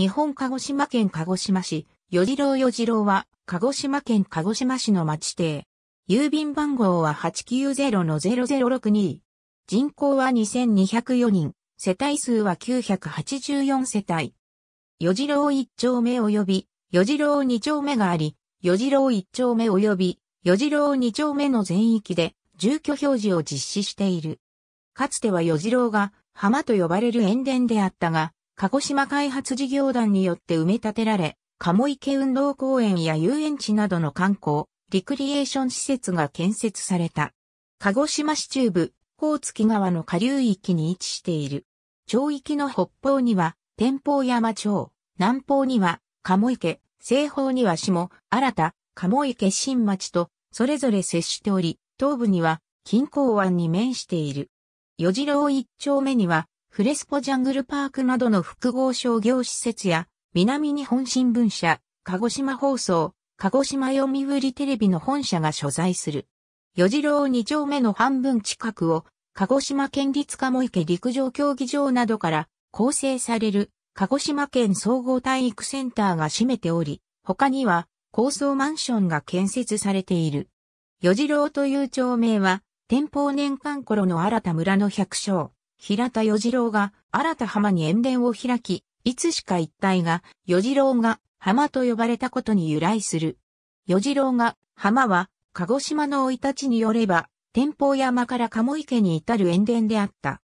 日本鹿児島県鹿児島市、与次郎与次郎は、鹿児島県鹿児島市の町邸。郵便番号は890-0062。人口は2204人、世帯数は984世帯。与次郎1丁目及び、与次郎2丁目があり、与次郎1丁目及び、与次郎2丁目の全域で、住居表示を実施している。かつては与次郎が、浜と呼ばれる塩田であったが、鹿児島開発事業団によって埋め立てられ、鴨池運動公園や遊園地などの観光、リクリエーション施設が建設された。鹿児島市中部、甲月川の下流域に位置している。町域の北方には、天保山町、南方には、鴨池、西方には下、新た、鴨池新町と、それぞれ接しており、東部には、金港湾に面している。四次郎一丁目には、フレスポジャングルパークなどの複合商業施設や、南日本新聞社、鹿児島放送、鹿児島読売テレビの本社が所在する。四次郎二丁目の半分近くを、鹿児島県立鴨池陸上競技場などから構成される鹿児島県総合体育センターが占めており、他には高層マンションが建設されている。四次郎という町名は、天保年間頃の新た村の百姓、平田与次郎が新た浜に塩田を開き、いつしか一帯が与次郎が浜と呼ばれたことに由来する。与次郎が浜は鹿児島の生い立ちによれば、天保山から鴨池に至る塩田であった。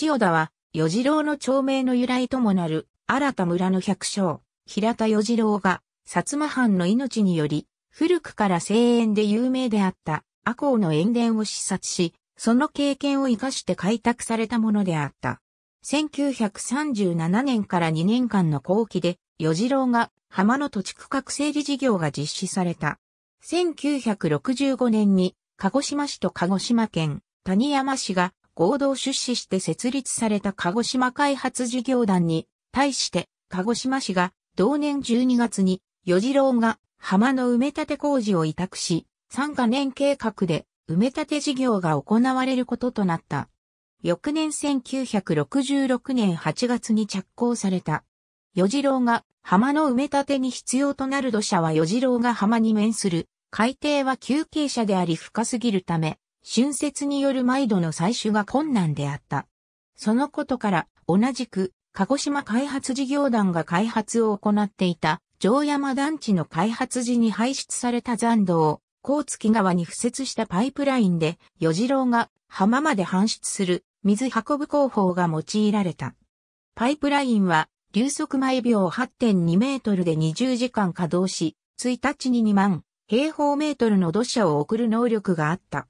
塩田は与次郎の町名の由来ともなる新た村の百姓、平田与次郎が薩摩藩の命により、古くから声援で有名であった、阿公の塩田を視察し、その経験を活かして開拓されたものであった。1937年から2年間の後期で、与次郎が浜の土地区画整理事業が実施された。1965年に、鹿児島市と鹿児島県、谷山市が合同出資して設立された鹿児島開発事業団に、対して、鹿児島市が同年12月に、与次郎が浜の埋め立て工事を委託し、参加年計画で埋め立て事業が行われることとなった。翌年1966年8月に着工された。与次郎が浜の埋め立てに必要となる土砂は与次郎が浜に面する。海底は休憩者であり深すぎるため、春節による毎度の採取が困難であった。そのことから、同じく、鹿児島開発事業団が開発を行っていた、城山団地の開発時に排出された残土を、甲月川に付設したパイプラインで、与次郎が浜まで搬出する水運ぶ工法が用いられた。パイプラインは、流速毎秒8.2メートルで20時間稼働し、1日に2万平方メートルの土砂を送る能力があった。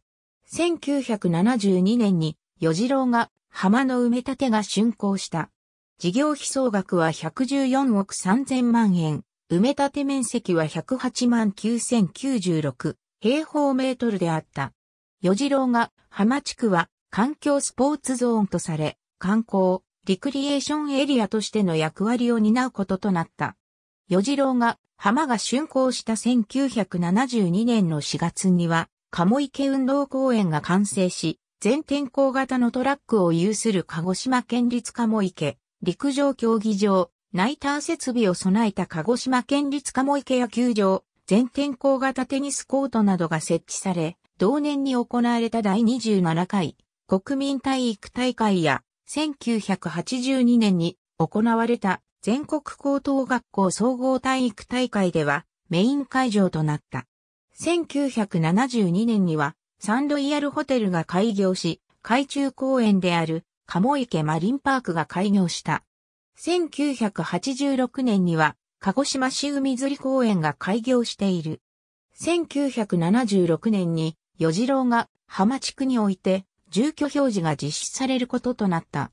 1972年に、与次郎が浜の埋め立てが竣工した。事業費総額は114億3000万円。埋め立て面積は108万9096平方メートルであった。与次郎が浜地区は環境スポーツゾーンとされ、観光、リクリエーションエリアとしての役割を担うこととなった。与次郎が浜が竣工した1972年の4月には、鴨池運動公園が完成し、全天候型のトラックを有する鹿児島県立鴨池陸上競技場ナイター設備を備えた鹿児島県立鴨池野球場、全天候型テニスコートなどが設置され、同年に行われた第27回国民体育大会や、1982年に行われた全国高等学校総合体育大会ではメイン会場となった。1972年にはサンロイヤルホテルが開業し、海中公園である鴨池マリンパークが開業した。1986年には、鹿児島市海釣り公園が開業している。1976年に、与次郎が浜地区において、住居表示が実施されることとなった。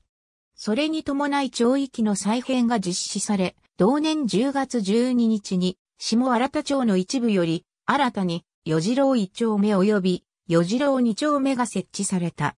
それに伴い町域の再編が実施され、同年10月12日に、下新田町の一部より、新たに、与次郎1丁目及び、与次郎2丁目が設置された。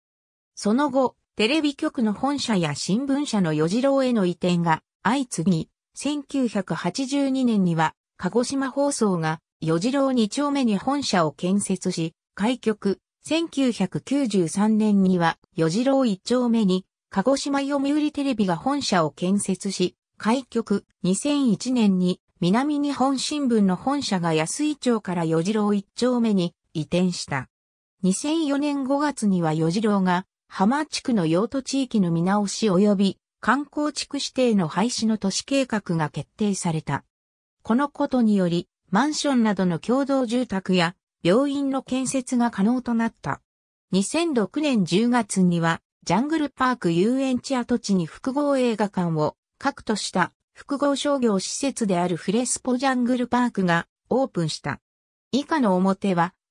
その後、テレビ局の本社や新聞社の四次郎への移転が相次ぎ、1982年には鹿児島放送が四次郎二丁目に本社を建設し、開局、1993年には四次郎一丁目に鹿児島読売テレビが本社を建設し、開局、2001年に南日本新聞の本社が安井町から四次郎一丁目に移転した。2004年5月には四次郎が浜地区の用途地域の見直し及び観光地区指定の廃止の都市計画が決定された。このことにより、マンションなどの共同住宅や病院の建設が可能となった。2006年10月には、ジャングルパーク遊園地跡地に複合映画館を核とした複合商業施設であるフレスポジャングルパークがオープンした。以下の表は